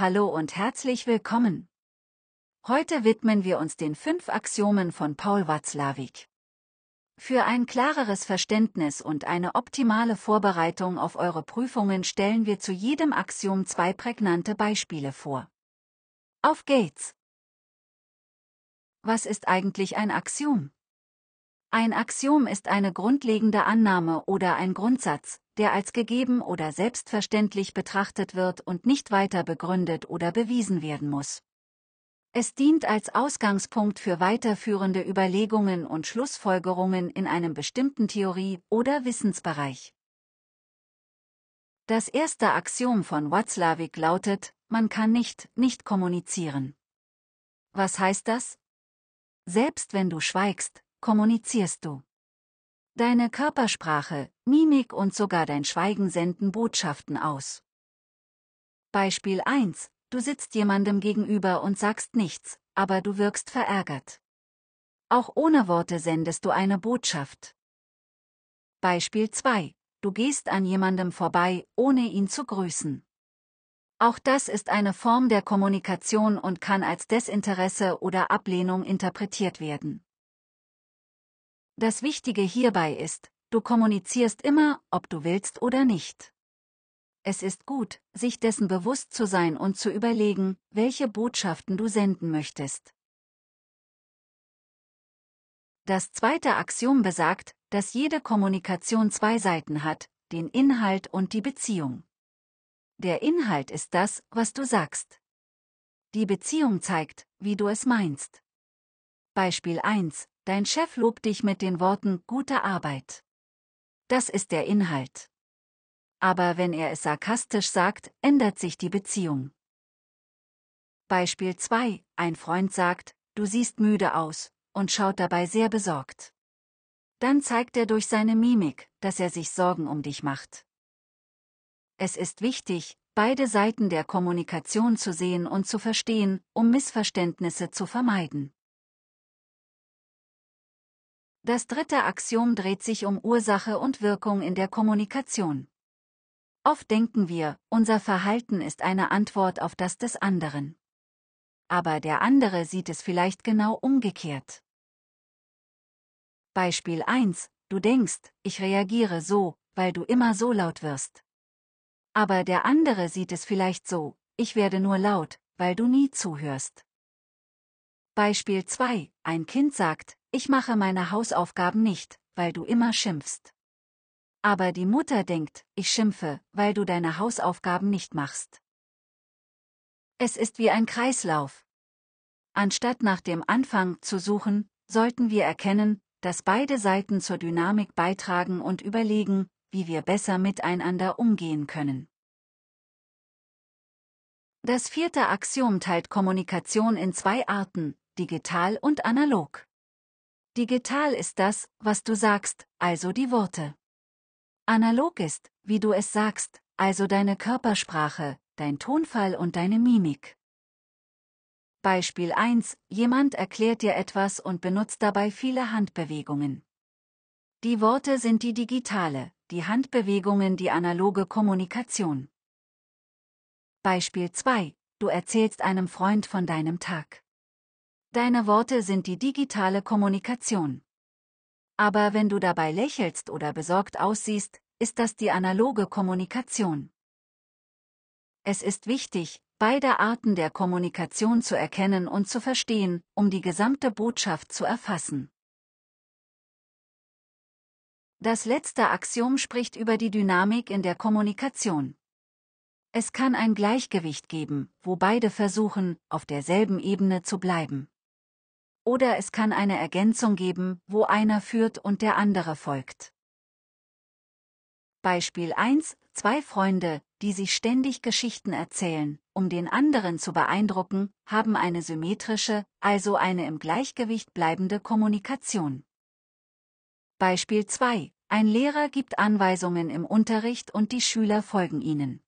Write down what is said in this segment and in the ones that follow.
Hallo und herzlich willkommen. Heute widmen wir uns den fünf Axiomen von Paul Watzlawick. Für ein klareres Verständnis und eine optimale Vorbereitung auf eure Prüfungen stellen wir zu jedem Axiom zwei prägnante Beispiele vor. Auf geht's! Was ist eigentlich ein Axiom? Ein Axiom ist eine grundlegende Annahme oder ein Grundsatz, der als gegeben oder selbstverständlich betrachtet wird und nicht weiter begründet oder bewiesen werden muss. Es dient als Ausgangspunkt für weiterführende Überlegungen und Schlussfolgerungen in einem bestimmten Theorie- oder Wissensbereich. Das erste Axiom von Watzlawick lautet, man kann nicht, nicht kommunizieren. Was heißt das? Selbst wenn du schweigst, kommunizierst du. Deine Körpersprache, Mimik und sogar dein Schweigen senden Botschaften aus. Beispiel 1. Du sitzt jemandem gegenüber und sagst nichts, aber du wirkst verärgert. Auch ohne Worte sendest du eine Botschaft. Beispiel 2. Du gehst an jemandem vorbei, ohne ihn zu grüßen. Auch das ist eine Form der Kommunikation und kann als Desinteresse oder Ablehnung interpretiert werden. Das Wichtige hierbei ist, du kommunizierst immer, ob du willst oder nicht. Es ist gut, sich dessen bewusst zu sein und zu überlegen, welche Botschaften du senden möchtest. Das zweite Axiom besagt, dass jede Kommunikation zwei Seiten hat, den Inhalt und die Beziehung. Der Inhalt ist das, was du sagst. Die Beziehung zeigt, wie du es meinst. Beispiel 1. Dein Chef lobt dich mit den Worten Gute Arbeit. Das ist der Inhalt. Aber wenn er es sarkastisch sagt, ändert sich die Beziehung. Beispiel 2. Ein Freund sagt, du siehst müde aus, und schaut dabei sehr besorgt. Dann zeigt er durch seine Mimik, dass er sich Sorgen um dich macht. Es ist wichtig, beide Seiten der Kommunikation zu sehen und zu verstehen, um Missverständnisse zu vermeiden. Das dritte Axiom dreht sich um Ursache und Wirkung in der Kommunikation. Oft denken wir, unser Verhalten ist eine Antwort auf das des anderen. Aber der andere sieht es vielleicht genau umgekehrt. Beispiel 1. Du denkst, ich reagiere so, weil du immer so laut wirst. Aber der andere sieht es vielleicht so, ich werde nur laut, weil du nie zuhörst. Beispiel 2. Ein Kind sagt, ich mache meine Hausaufgaben nicht, weil du immer schimpfst. Aber die Mutter denkt, ich schimpfe, weil du deine Hausaufgaben nicht machst. Es ist wie ein Kreislauf. Anstatt nach dem Anfang zu suchen, sollten wir erkennen, dass beide Seiten zur Dynamik beitragen und überlegen, wie wir besser miteinander umgehen können. Das vierte Axiom teilt Kommunikation in zwei Arten, digital und analog. Digital ist das, was du sagst, also die Worte. Analog ist, wie du es sagst, also deine Körpersprache, dein Tonfall und deine Mimik. Beispiel 1. Jemand erklärt dir etwas und benutzt dabei viele Handbewegungen. Die Worte sind die digitale, die Handbewegungen die analoge Kommunikation. Beispiel 2. Du erzählst einem Freund von deinem Tag. Deine Worte sind die digitale Kommunikation. Aber wenn du dabei lächelst oder besorgt aussiehst, ist das die analoge Kommunikation. Es ist wichtig, beide Arten der Kommunikation zu erkennen und zu verstehen, um die gesamte Botschaft zu erfassen. Das letzte Axiom spricht über die Dynamik in der Kommunikation. Es kann ein Gleichgewicht geben, wo beide versuchen, auf derselben Ebene zu bleiben oder es kann eine Ergänzung geben, wo einer führt und der andere folgt. Beispiel 1, zwei Freunde, die sich ständig Geschichten erzählen, um den anderen zu beeindrucken, haben eine symmetrische, also eine im Gleichgewicht bleibende Kommunikation. Beispiel 2, ein Lehrer gibt Anweisungen im Unterricht und die Schüler folgen ihnen.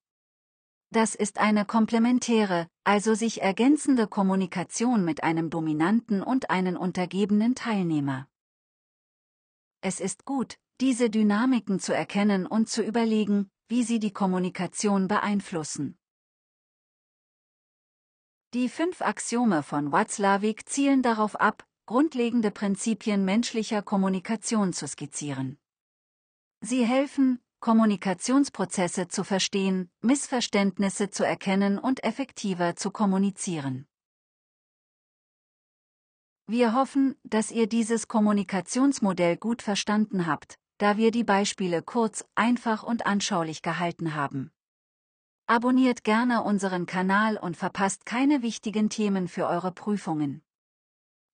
Das ist eine komplementäre, also sich ergänzende Kommunikation mit einem dominanten und einem untergebenen Teilnehmer. Es ist gut, diese Dynamiken zu erkennen und zu überlegen, wie sie die Kommunikation beeinflussen. Die fünf Axiome von Watzlawick zielen darauf ab, grundlegende Prinzipien menschlicher Kommunikation zu skizzieren. Sie helfen, Kommunikationsprozesse zu verstehen, Missverständnisse zu erkennen und effektiver zu kommunizieren. Wir hoffen, dass ihr dieses Kommunikationsmodell gut verstanden habt, da wir die Beispiele kurz, einfach und anschaulich gehalten haben. Abonniert gerne unseren Kanal und verpasst keine wichtigen Themen für eure Prüfungen.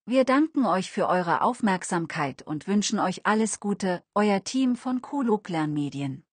Wir danken euch für eure Aufmerksamkeit und wünschen euch alles Gute, euer Team von Kuluk Lernmedien.